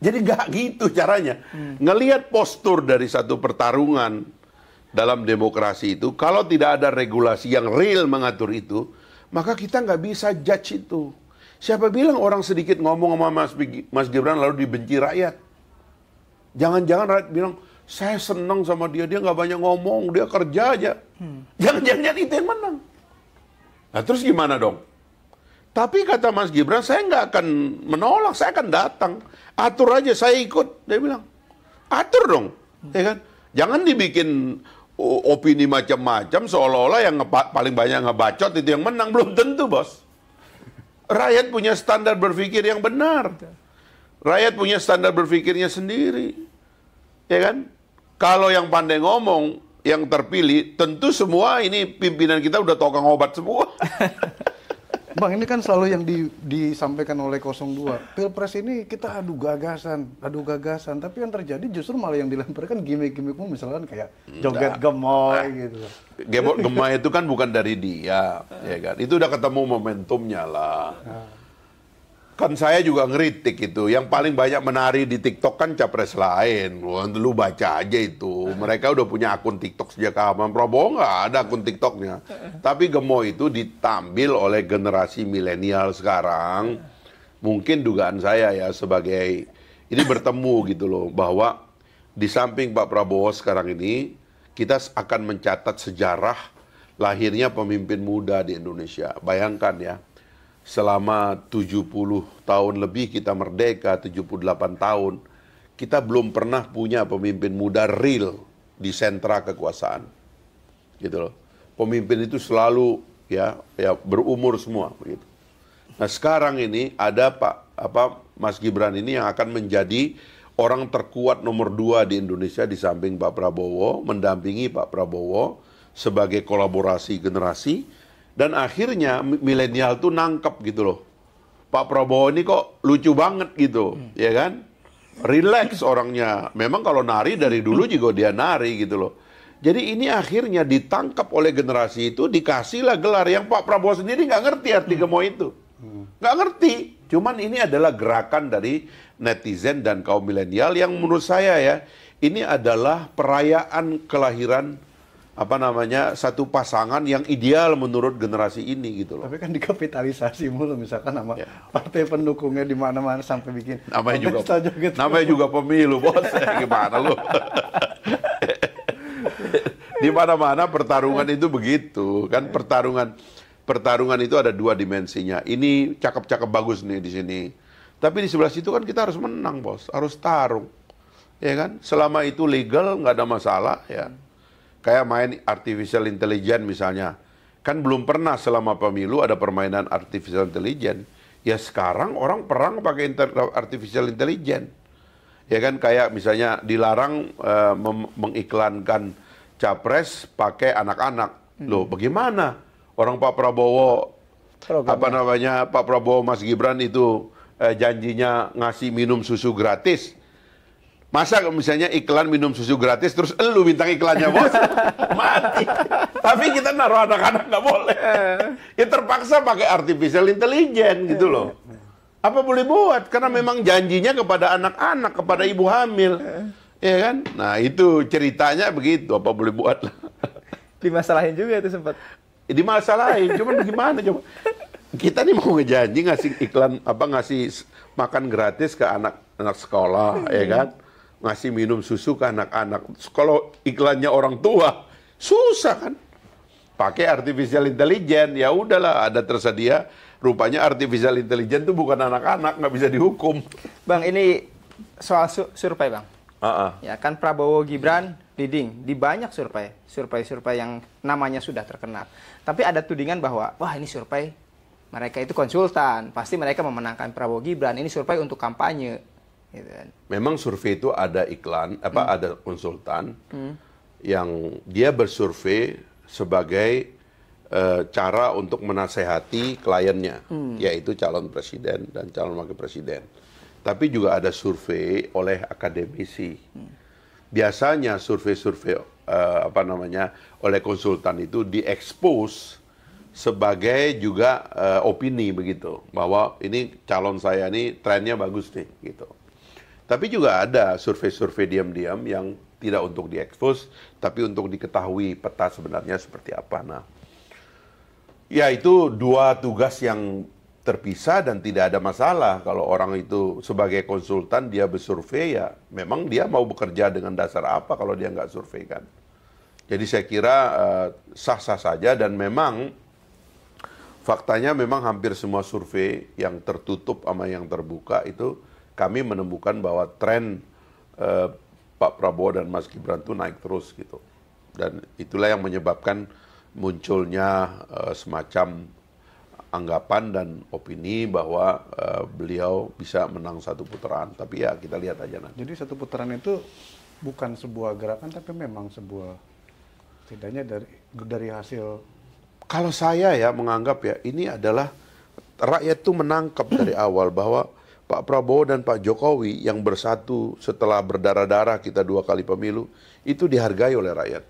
Jadi gak gitu caranya. Hmm. Ngelihat postur dari satu pertarungan dalam demokrasi itu, kalau tidak ada regulasi yang real mengatur itu, maka kita nggak bisa judge itu. Siapa bilang orang sedikit ngomong sama Mas, Mas Gibran lalu dibenci rakyat? Jangan-jangan rakyat bilang, saya senang sama dia, dia nggak banyak ngomong, dia kerja aja. Hmm. Jangan-jangan hmm. itu yang menang. Nah terus gimana dong? Tapi kata Mas Gibran, saya nggak akan menolak, saya akan datang. Atur aja, saya ikut. Dia bilang, atur dong. Hmm. Ya kan? Jangan dibikin opini macam-macam seolah-olah yang paling banyak ngebacot itu yang menang belum tentu bos rakyat punya standar berpikir yang benar rakyat punya standar berpikirnya sendiri ya kan kalau yang pandai ngomong yang terpilih tentu semua ini pimpinan kita udah tokang obat semua Bang, ini kan selalu yang di, disampaikan oleh 02. Pilpres ini kita adu gagasan, adu gagasan. Tapi yang terjadi justru malah yang dilemparkan gimmick pun misalkan kayak joget nah. gemoy ah. gitu. gemoy itu kan bukan dari dia, ya kan? Itu udah ketemu momentumnya lah. Nah. Kan saya juga ngeritik itu. Yang paling banyak menari di TikTok kan capres lain. Lu baca aja itu. Mereka udah punya akun TikTok sejak kapan. Prabowo nggak ada akun TikToknya. Tapi Gemo itu ditampil oleh generasi milenial sekarang. Mungkin dugaan saya ya sebagai ini bertemu gitu loh bahwa di samping Pak Prabowo sekarang ini kita akan mencatat sejarah lahirnya pemimpin muda di Indonesia. Bayangkan ya selama 70 tahun lebih kita merdeka, 78 tahun, kita belum pernah punya pemimpin muda real di sentra kekuasaan. Gitu loh. Pemimpin itu selalu ya ya berumur semua begitu. Nah, sekarang ini ada Pak apa Mas Gibran ini yang akan menjadi orang terkuat nomor dua di Indonesia di samping Pak Prabowo, mendampingi Pak Prabowo sebagai kolaborasi generasi dan akhirnya milenial tuh nangkep gitu loh. Pak Prabowo ini kok lucu banget gitu, hmm. ya kan? Relax orangnya. Memang kalau nari dari dulu juga dia nari gitu loh. Jadi ini akhirnya ditangkap oleh generasi itu, dikasihlah gelar yang Pak Prabowo sendiri nggak ngerti arti gemoy itu. Nggak ngerti. Cuman ini adalah gerakan dari netizen dan kaum milenial yang menurut saya ya, ini adalah perayaan kelahiran apa namanya satu pasangan yang ideal menurut generasi ini gitu loh. Tapi kan dikapitalisasi mulu misalkan sama ya. partai pendukungnya di mana-mana sampai bikin namanya juga namanya juga pemilu bos eh, gimana lo di mana-mana pertarungan itu begitu kan pertarungan pertarungan itu ada dua dimensinya ini cakep-cakep bagus nih di sini tapi di sebelah situ kan kita harus menang bos harus tarung ya kan selama itu legal nggak ada masalah ya hmm Kayak main artificial intelligence misalnya. Kan belum pernah selama pemilu ada permainan artificial intelligence. Ya sekarang orang perang pakai inter- artificial intelligence. Ya kan kayak misalnya dilarang uh, mengiklankan capres pakai anak-anak. Hmm. Loh, bagaimana? Orang Pak Prabowo Program. apa namanya? Pak Prabowo Mas Gibran itu eh, janjinya ngasih minum susu gratis Masa misalnya iklan minum susu gratis terus elu bintang iklannya bos mati. Tapi kita naruh anak-anak nggak boleh. Eh. ya terpaksa pakai artificial intelligence gitu loh. Eh. Apa boleh buat? Karena eh. memang janjinya kepada anak-anak, kepada ibu hamil. Iya kan? Nah itu ceritanya begitu. Apa boleh buat lah. Dimasalahin juga itu sempat. Dimasalahin. Cuman gimana coba? Kita nih mau ngejanji ngasih iklan apa ngasih makan gratis ke anak anak sekolah, ya hmm. kan? ngasih minum susu ke anak-anak. Kalau iklannya orang tua, susah kan? Pakai artificial intelligence, ya udahlah ada tersedia. Rupanya artificial intelligence itu bukan anak-anak, nggak bisa dihukum. Bang, ini soal su survei, Bang. Uh -uh. Ya kan Prabowo Gibran leading di banyak survei, survei-survei yang namanya sudah terkenal. Tapi ada tudingan bahwa wah ini survei mereka itu konsultan, pasti mereka memenangkan Prabowo Gibran. Ini survei untuk kampanye. Gitu kan. Memang survei itu ada iklan, apa hmm. ada konsultan hmm. yang dia bersurvei sebagai uh, cara untuk menasehati kliennya, hmm. yaitu calon presiden dan calon wakil presiden. Tapi juga ada survei oleh akademisi. Hmm. Biasanya survei-survei uh, apa namanya oleh konsultan itu diekspos sebagai juga uh, opini begitu bahwa ini calon saya ini trennya bagus nih gitu. Tapi juga ada survei-survei diam-diam yang tidak untuk diekspos, tapi untuk diketahui peta sebenarnya seperti apa. Nah, ya itu dua tugas yang terpisah dan tidak ada masalah kalau orang itu sebagai konsultan dia bersurvei ya memang dia mau bekerja dengan dasar apa kalau dia nggak survei kan jadi saya kira eh, sah-sah uh, saja dan memang faktanya memang hampir semua survei yang tertutup sama yang terbuka itu kami menemukan bahwa tren eh, Pak Prabowo dan Mas Gibran itu naik terus gitu. Dan itulah yang menyebabkan munculnya eh, semacam anggapan dan opini bahwa eh, beliau bisa menang satu putaran. Tapi ya kita lihat aja nanti. Jadi satu putaran itu bukan sebuah gerakan tapi memang sebuah setidaknya dari dari hasil kalau saya ya menganggap ya ini adalah rakyat itu menangkap dari awal bahwa Pak Prabowo dan Pak Jokowi yang bersatu setelah berdarah-darah kita dua kali pemilu itu dihargai oleh rakyat.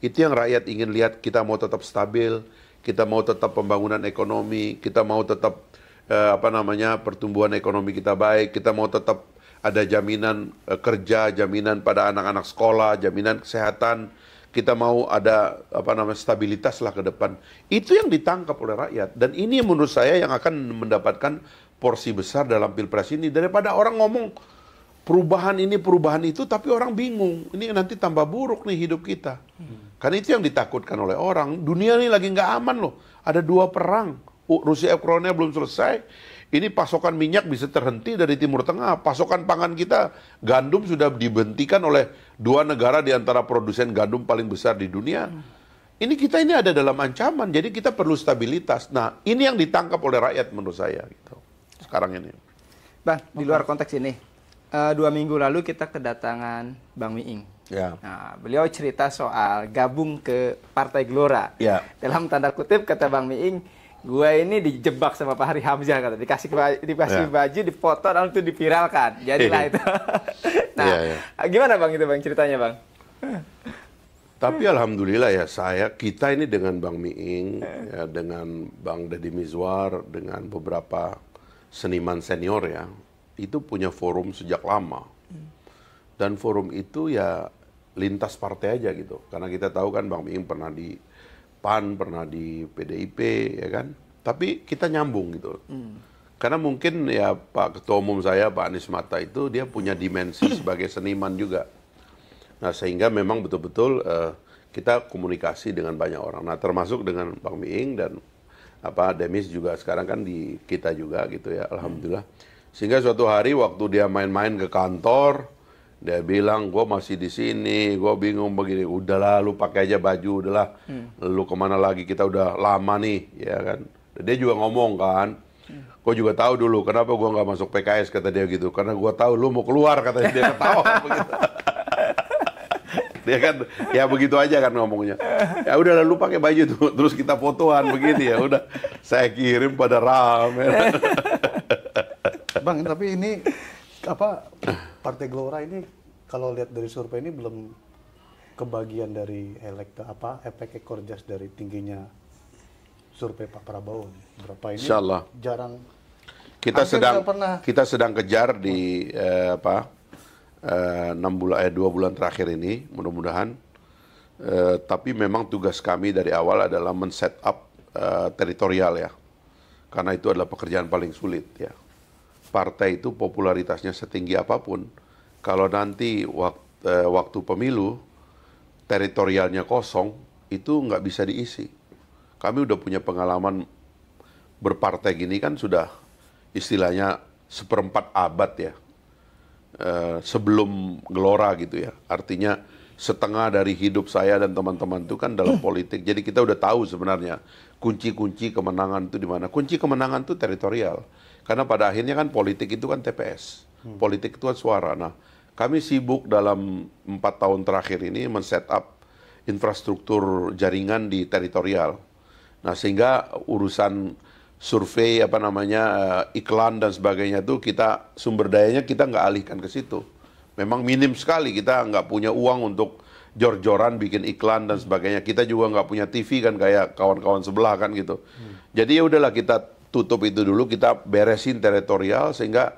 Itu yang rakyat ingin lihat kita mau tetap stabil, kita mau tetap pembangunan ekonomi, kita mau tetap eh, apa namanya pertumbuhan ekonomi kita baik, kita mau tetap ada jaminan eh, kerja, jaminan pada anak-anak sekolah, jaminan kesehatan, kita mau ada apa namanya stabilitas lah ke depan. Itu yang ditangkap oleh rakyat dan ini menurut saya yang akan mendapatkan porsi besar dalam pilpres ini daripada orang ngomong perubahan ini perubahan itu tapi orang bingung ini nanti tambah buruk nih hidup kita hmm. karena itu yang ditakutkan oleh orang dunia ini lagi nggak aman loh ada dua perang Rusia Ukraina belum selesai ini pasokan minyak bisa terhenti dari Timur Tengah. Pasokan pangan kita, gandum sudah dibentikan oleh dua negara di antara produsen gandum paling besar di dunia. Hmm. Ini kita ini ada dalam ancaman, jadi kita perlu stabilitas. Nah, ini yang ditangkap oleh rakyat menurut saya. Gitu sekarang ini. Bang, okay. di luar konteks ini, uh, dua minggu lalu kita kedatangan Bang Wiing. Yeah. Nah, beliau cerita soal gabung ke Partai Gelora. Yeah. Dalam tanda kutip kata Bang Miing, gue ini dijebak sama Pak Hari Hamzah kata dikasih dikasih yeah. baju dipoto lalu itu dipiralkan. Jadilah itu. nah, yeah, yeah. gimana Bang itu Bang ceritanya Bang? Tapi alhamdulillah ya saya kita ini dengan Bang Miing, eh. ya, dengan Bang Deddy Mizwar, dengan beberapa seniman senior ya itu punya forum sejak lama dan forum itu ya lintas partai aja gitu karena kita tahu kan bang Miing pernah di PAN pernah di PDIP ya kan tapi kita nyambung gitu hmm. karena mungkin ya Pak Ketua Umum saya Pak Anies Mata itu dia punya dimensi sebagai seniman juga nah sehingga memang betul-betul uh, kita komunikasi dengan banyak orang nah termasuk dengan bang Miing dan apa Demis juga sekarang kan di kita juga gitu ya alhamdulillah sehingga suatu hari waktu dia main-main ke kantor dia bilang gue masih di sini gue bingung begini udahlah lu pakai aja baju udahlah hmm. lu kemana lagi kita udah lama nih ya kan dia juga ngomong kan Kau juga tahu dulu kenapa gue nggak masuk PKS kata dia gitu karena gue tahu lu mau keluar kata dia ketawa begitu Ya kan ya begitu aja kan ngomongnya ya udah lalu pakai baju itu terus kita fotoan begini ya udah saya kirim pada rame bang tapi ini apa partai Gelora ini kalau lihat dari survei ini belum kebagian dari elekta apa efek ekor jas dari tingginya survei Pak Prabowo berapa ini Insya Allah. jarang kita sedang kita sedang kejar di eh, apa Eh, enam bulan eh dua bulan terakhir ini mudah-mudahan eh, tapi memang tugas kami dari awal adalah men-set up eh, teritorial ya karena itu adalah pekerjaan paling sulit ya partai itu popularitasnya setinggi apapun kalau nanti waktu, eh, waktu pemilu teritorialnya kosong itu nggak bisa diisi kami udah punya pengalaman berpartai gini kan sudah istilahnya seperempat abad ya Eh, sebelum gelora gitu ya. Artinya setengah dari hidup saya dan teman-teman itu kan dalam hmm. politik. Jadi kita udah tahu sebenarnya kunci-kunci kemenangan itu di mana. Kunci kemenangan itu teritorial. Karena pada akhirnya kan politik itu kan TPS. Hmm. Politik itu kan suara. Nah, kami sibuk dalam empat tahun terakhir ini men-set up infrastruktur jaringan di teritorial. Nah, sehingga urusan survei apa namanya uh, iklan dan sebagainya itu kita sumber dayanya kita nggak alihkan ke situ. Memang minim sekali kita nggak punya uang untuk jor-joran bikin iklan dan sebagainya. Kita juga nggak punya TV kan kayak kawan-kawan sebelah kan gitu. Hmm. Jadi ya udahlah kita tutup itu dulu, kita beresin teritorial sehingga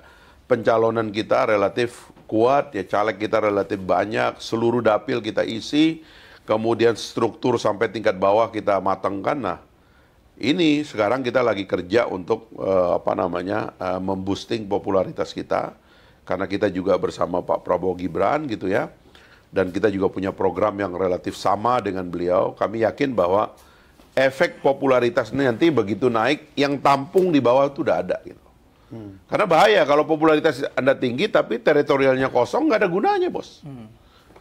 pencalonan kita relatif kuat, ya caleg kita relatif banyak, seluruh dapil kita isi, kemudian struktur sampai tingkat bawah kita matangkan. Nah, ini sekarang kita lagi kerja untuk uh, apa namanya uh, memboosting popularitas kita karena kita juga bersama Pak Prabowo Gibran gitu ya dan kita juga punya program yang relatif sama dengan beliau kami yakin bahwa efek popularitas ini nanti begitu naik yang tampung di bawah itu udah ada gitu hmm. karena bahaya kalau popularitas anda tinggi tapi teritorialnya kosong nggak ada gunanya bos hmm.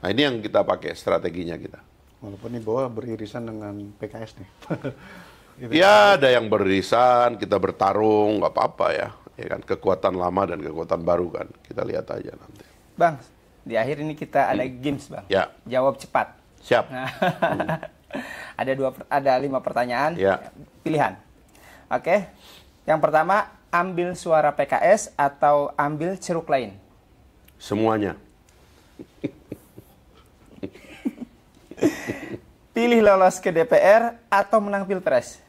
nah ini yang kita pakai strateginya kita walaupun ini bawah beririsan dengan PKS nih Gitu. Ya ada yang beririsan, kita bertarung, nggak apa-apa ya. Ya kan kekuatan lama dan kekuatan baru kan. Kita lihat aja nanti. Bang, di akhir ini kita ada hmm. games bang. Ya. Jawab cepat. Siap. Nah, hmm. ada dua, ada lima pertanyaan. Ya. Pilihan. Oke. Yang pertama, ambil suara PKS atau ambil ceruk lain. Semuanya. Pilih lolos ke DPR atau menang pilpres.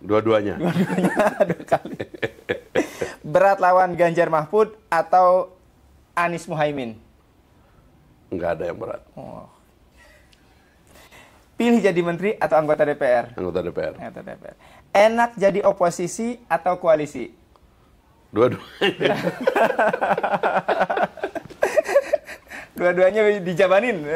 Dua-duanya. Dua-duanya dua kali. Berat lawan Ganjar Mahfud atau Anies Muhaimin? Enggak ada yang berat. Oh. Pilih jadi menteri atau anggota DPR? Anggota DPR. Anggota DPR. Enak jadi oposisi atau koalisi? Dua-duanya. Dua-duanya dijabanin.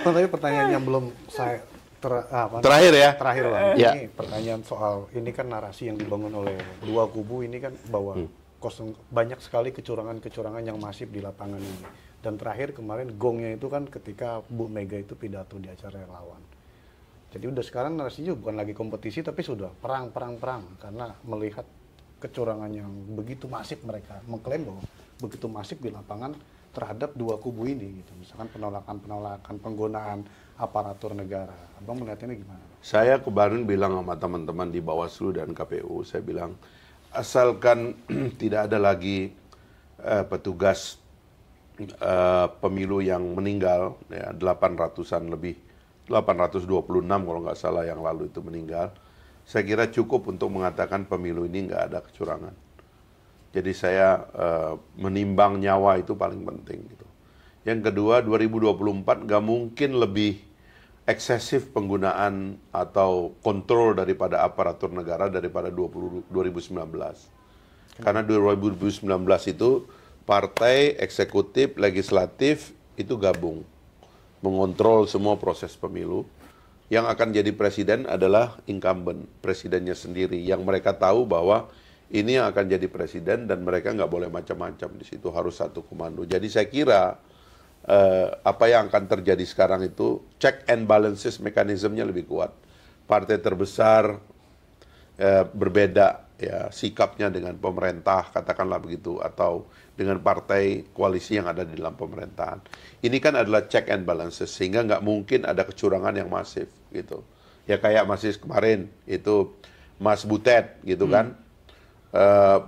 Oh, tapi pertanyaan yang belum saya Ter, ah, apa, terakhir ya terakhir lah ini ya. ini pertanyaan soal ini kan narasi yang dibangun oleh dua kubu ini kan bahwa hmm. kosong banyak sekali kecurangan-kecurangan yang masif di lapangan ini dan terakhir kemarin gongnya itu kan ketika Bu Mega itu pidato di acara lawan jadi udah sekarang narasinya bukan lagi kompetisi tapi sudah perang perang perang karena melihat kecurangan yang begitu masif mereka mengklaim bahwa begitu masif di lapangan terhadap dua kubu ini gitu misalkan penolakan penolakan penggunaan aparatur negara abang melihatnya gimana saya kemarin bilang sama teman-teman di Bawaslu dan KPU saya bilang asalkan tidak ada lagi uh, petugas uh, pemilu yang meninggal ya 800-an lebih 826 kalau nggak salah yang lalu itu meninggal saya kira cukup untuk mengatakan pemilu ini nggak ada kecurangan jadi saya e, menimbang nyawa itu paling penting gitu. Yang kedua 2024 nggak mungkin lebih eksesif penggunaan atau kontrol daripada aparatur negara daripada 20, 2019. Karena 2019 itu partai, eksekutif, legislatif itu gabung mengontrol semua proses pemilu. Yang akan jadi presiden adalah incumbent, presidennya sendiri yang mereka tahu bahwa ini yang akan jadi presiden dan mereka nggak boleh macam-macam di situ harus satu komando. Jadi saya kira eh, apa yang akan terjadi sekarang itu check and balances mekanismenya lebih kuat. Partai terbesar eh, berbeda ya sikapnya dengan pemerintah katakanlah begitu atau dengan partai koalisi yang ada di dalam pemerintahan. Ini kan adalah check and balances sehingga nggak mungkin ada kecurangan yang masif gitu. Ya kayak masih kemarin itu Mas Butet gitu hmm. kan Eh,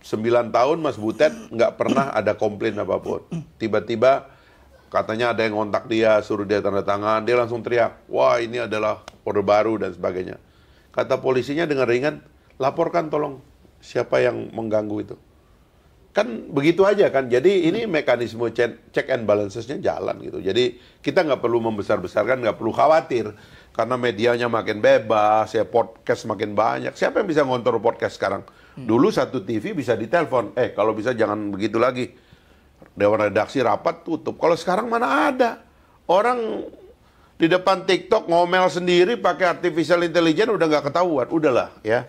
sembilan tahun Mas Butet nggak pernah ada komplain apapun. Tiba-tiba katanya ada yang ngontak dia, suruh dia tanda tangan, dia langsung teriak, wah ini adalah order baru dan sebagainya. Kata polisinya dengan ringan, laporkan tolong siapa yang mengganggu itu. Kan begitu aja kan, jadi ini mekanisme check and balancesnya jalan gitu. Jadi kita nggak perlu membesar-besarkan, nggak perlu khawatir. Karena medianya makin bebas, ya podcast makin banyak. Siapa yang bisa ngontrol podcast sekarang? Hmm. Dulu satu TV bisa ditelepon, eh kalau bisa jangan begitu lagi. Dewan redaksi rapat tutup. Kalau sekarang mana ada? Orang di depan TikTok ngomel sendiri pakai artificial intelligence udah nggak ketahuan. Udahlah ya.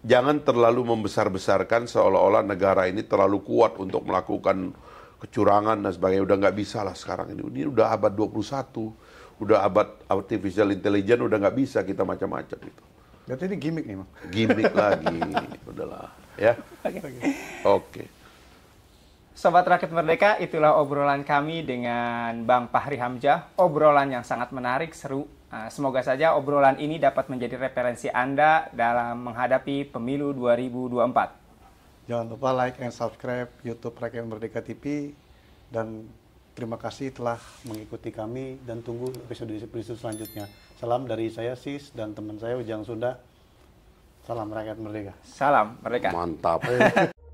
Jangan terlalu membesar-besarkan seolah-olah negara ini terlalu kuat untuk melakukan kecurangan dan sebagainya. Udah nggak bisa lah sekarang ini. Ini udah abad 21. Udah abad artificial intelligence udah nggak bisa kita macam-macam itu. Berarti ini gimmick nih, Bang. Gimmick lagi. Udahlah, ya. Oke. Okay. Okay. Sobat Rakyat Merdeka, itulah obrolan kami dengan Bang Fahri Hamjah, Obrolan yang sangat menarik, seru. Ah, semoga saja obrolan ini dapat menjadi referensi Anda dalam menghadapi pemilu 2024. Jangan lupa like and subscribe YouTube Rakyat Merdeka TV dan terima kasih telah mengikuti kami dan tunggu episode-episode selanjutnya. Salam dari saya Sis dan teman saya Ujang Sunda. Salam rakyat merdeka. Salam merdeka. Mantap. Eh.